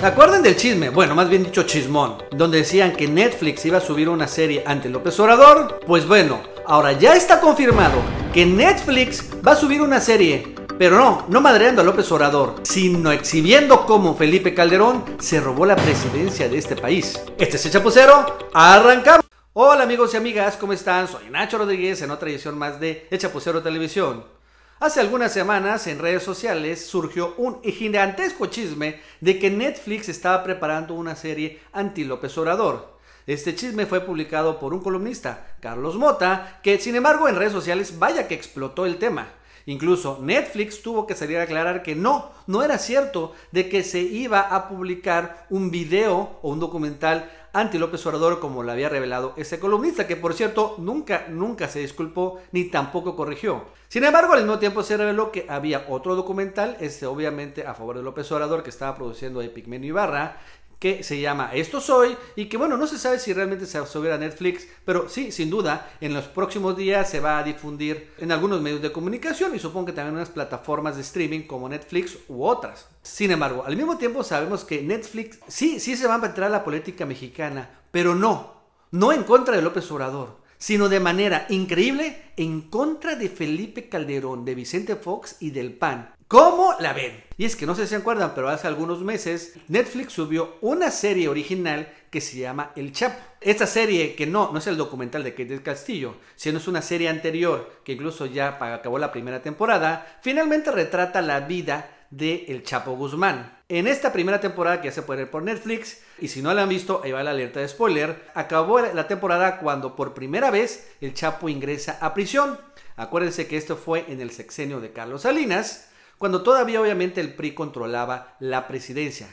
¿Se acuerdan del chisme? Bueno, más bien dicho chismón, donde decían que Netflix iba a subir una serie ante López Obrador. Pues bueno, ahora ya está confirmado que Netflix va a subir una serie pero no, no madreando a López Orador, sino exhibiendo cómo Felipe Calderón se robó la presidencia de este país. Este es el Chapucero, arrancamos. Hola amigos y amigas, ¿cómo están? Soy Nacho Rodríguez en otra edición más de El Chapucero Televisión. Hace algunas semanas en redes sociales surgió un gigantesco chisme de que Netflix estaba preparando una serie anti López Obrador. Este chisme fue publicado por un columnista, Carlos Mota, que sin embargo en redes sociales vaya que explotó el tema. Incluso Netflix tuvo que salir a aclarar que no, no era cierto de que se iba a publicar un video o un documental Anti López Obrador como lo había revelado ese columnista, que por cierto nunca, nunca se disculpó ni tampoco corrigió. Sin embargo, al mismo tiempo se reveló que había otro documental, este obviamente a favor de López Obrador, que estaba produciendo Menu Ibarra, que se llama Esto Soy y que bueno, no se sabe si realmente se va a a Netflix, pero sí, sin duda, en los próximos días se va a difundir en algunos medios de comunicación y supongo que también en unas plataformas de streaming como Netflix u otras. Sin embargo, al mismo tiempo sabemos que Netflix sí, sí se va a meter a la política mexicana, pero no, no en contra de López Obrador sino de manera increíble en contra de Felipe Calderón, de Vicente Fox y del PAN. ¿Cómo la ven? Y es que no sé si se acuerdan, pero hace algunos meses Netflix subió una serie original que se llama El Chapo. Esta serie, que no, no es el documental de Kate del Castillo, sino es una serie anterior que incluso ya acabó la primera temporada, finalmente retrata la vida de El Chapo Guzmán. En esta primera temporada que ya se puede ver por Netflix, y si no la han visto, ahí va la alerta de spoiler, acabó la temporada cuando por primera vez el Chapo ingresa a prisión. Acuérdense que esto fue en el sexenio de Carlos Salinas, cuando todavía obviamente el PRI controlaba la presidencia.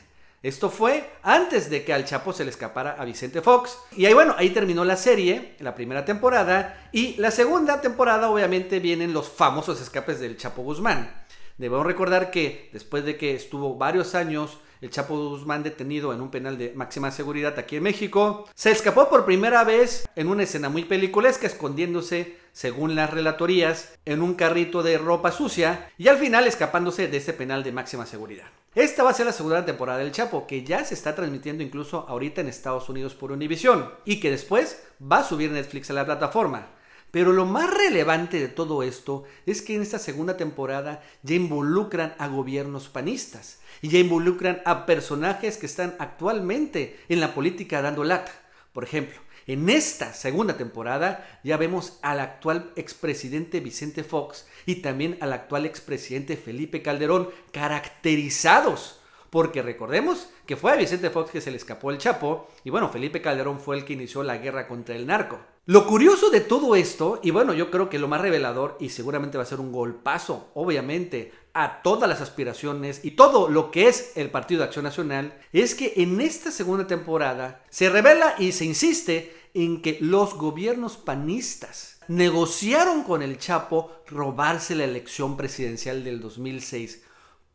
Esto fue antes de que al Chapo se le escapara a Vicente Fox. Y ahí bueno, ahí terminó la serie, la primera temporada, y la segunda temporada obviamente vienen los famosos escapes del Chapo Guzmán. Debemos recordar que después de que estuvo varios años el Chapo Guzmán detenido en un penal de máxima seguridad aquí en México, se escapó por primera vez en una escena muy peliculesca escondiéndose, según las relatorías, en un carrito de ropa sucia y al final escapándose de ese penal de máxima seguridad. Esta va a ser la segunda temporada del Chapo, que ya se está transmitiendo incluso ahorita en Estados Unidos por Univision y que después va a subir Netflix a la plataforma. Pero lo más relevante de todo esto es que en esta segunda temporada ya involucran a gobiernos panistas y ya involucran a personajes que están actualmente en la política dando lata. Por ejemplo, en esta segunda temporada ya vemos al actual expresidente Vicente Fox y también al actual expresidente Felipe Calderón caracterizados porque recordemos que fue a Vicente Fox que se le escapó el Chapo y bueno, Felipe Calderón fue el que inició la guerra contra el narco. Lo curioso de todo esto, y bueno, yo creo que lo más revelador y seguramente va a ser un golpazo, obviamente, a todas las aspiraciones y todo lo que es el Partido de Acción Nacional, es que en esta segunda temporada se revela y se insiste en que los gobiernos panistas negociaron con el Chapo robarse la elección presidencial del 2006.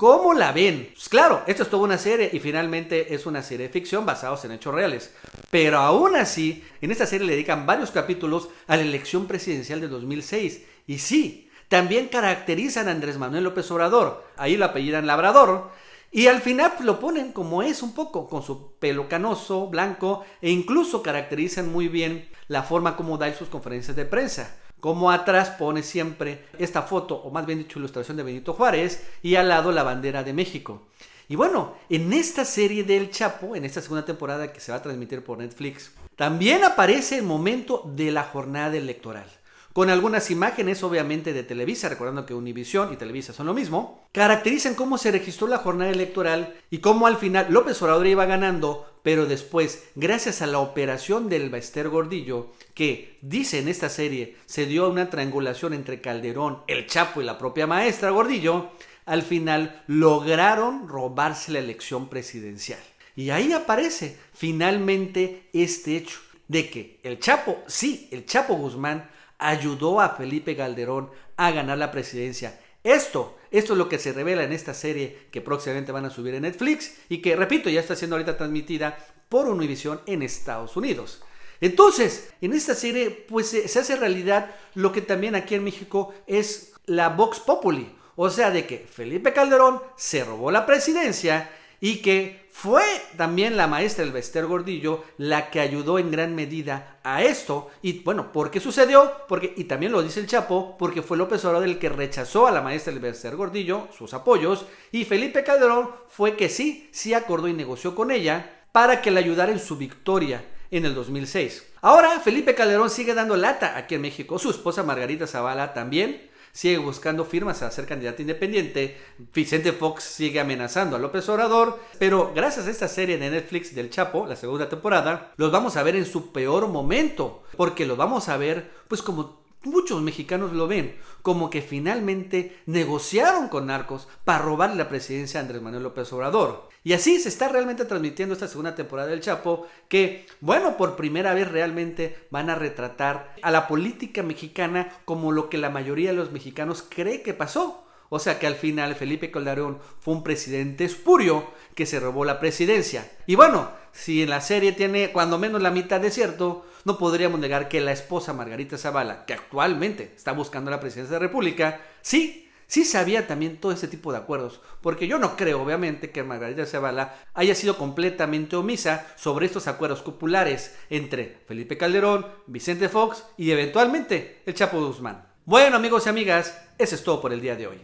¿Cómo la ven? Pues claro, esto es toda una serie y finalmente es una serie de ficción basados en hechos reales. Pero aún así, en esta serie le dedican varios capítulos a la elección presidencial de 2006. Y sí, también caracterizan a Andrés Manuel López Obrador. Ahí lo apellidan Labrador. Y al final pues, lo ponen como es un poco, con su pelo canoso, blanco, e incluso caracterizan muy bien la forma como da sus conferencias de prensa como atrás pone siempre esta foto, o más bien dicho, ilustración de Benito Juárez, y al lado la bandera de México. Y bueno, en esta serie del Chapo, en esta segunda temporada que se va a transmitir por Netflix, también aparece el momento de la jornada electoral. Con algunas imágenes, obviamente, de Televisa, recordando que Univision y Televisa son lo mismo, caracterizan cómo se registró la jornada electoral y cómo al final López Obrador iba ganando pero después, gracias a la operación del Bester Gordillo, que dice en esta serie se dio una triangulación entre Calderón, el Chapo y la propia maestra Gordillo, al final lograron robarse la elección presidencial. Y ahí aparece finalmente este hecho de que el Chapo, sí, el Chapo Guzmán ayudó a Felipe Calderón a ganar la presidencia esto, esto es lo que se revela en esta serie que próximamente van a subir en Netflix y que, repito, ya está siendo ahorita transmitida por Univision en Estados Unidos. Entonces, en esta serie, pues se hace realidad lo que también aquí en México es la Vox Populi. O sea, de que Felipe Calderón se robó la presidencia y que fue también la maestra Elvester Gordillo la que ayudó en gran medida a esto. Y bueno, ¿por qué sucedió? Porque, y también lo dice el Chapo, porque fue López Obrador el que rechazó a la maestra Bester Gordillo, sus apoyos, y Felipe Calderón fue que sí, sí acordó y negoció con ella para que la ayudara en su victoria en el 2006. Ahora Felipe Calderón sigue dando lata aquí en México, su esposa Margarita Zavala también, sigue buscando firmas a ser candidato independiente, Vicente Fox sigue amenazando a López Obrador, pero gracias a esta serie de Netflix del Chapo, la segunda temporada, los vamos a ver en su peor momento, porque los vamos a ver pues como Muchos mexicanos lo ven como que finalmente negociaron con narcos para robarle la presidencia a Andrés Manuel López Obrador. Y así se está realmente transmitiendo esta segunda temporada del Chapo, que, bueno, por primera vez realmente van a retratar a la política mexicana como lo que la mayoría de los mexicanos cree que pasó o sea que al final Felipe Calderón fue un presidente espurio que se robó la presidencia. Y bueno, si en la serie tiene cuando menos la mitad de cierto, no podríamos negar que la esposa Margarita Zavala, que actualmente está buscando la presidencia de la República, sí sí sabía también todo este tipo de acuerdos, porque yo no creo, obviamente, que Margarita Zavala haya sido completamente omisa sobre estos acuerdos populares entre Felipe Calderón, Vicente Fox y eventualmente el Chapo Guzmán. Bueno, amigos y amigas, eso es todo por el día de hoy.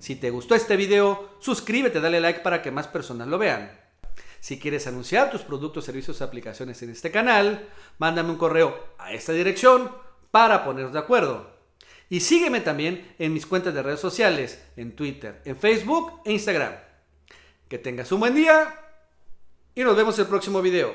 Si te gustó este video, suscríbete, dale like para que más personas lo vean. Si quieres anunciar tus productos, servicios o aplicaciones en este canal, mándame un correo a esta dirección para ponernos de acuerdo. Y sígueme también en mis cuentas de redes sociales, en Twitter, en Facebook e Instagram. Que tengas un buen día y nos vemos en el próximo video.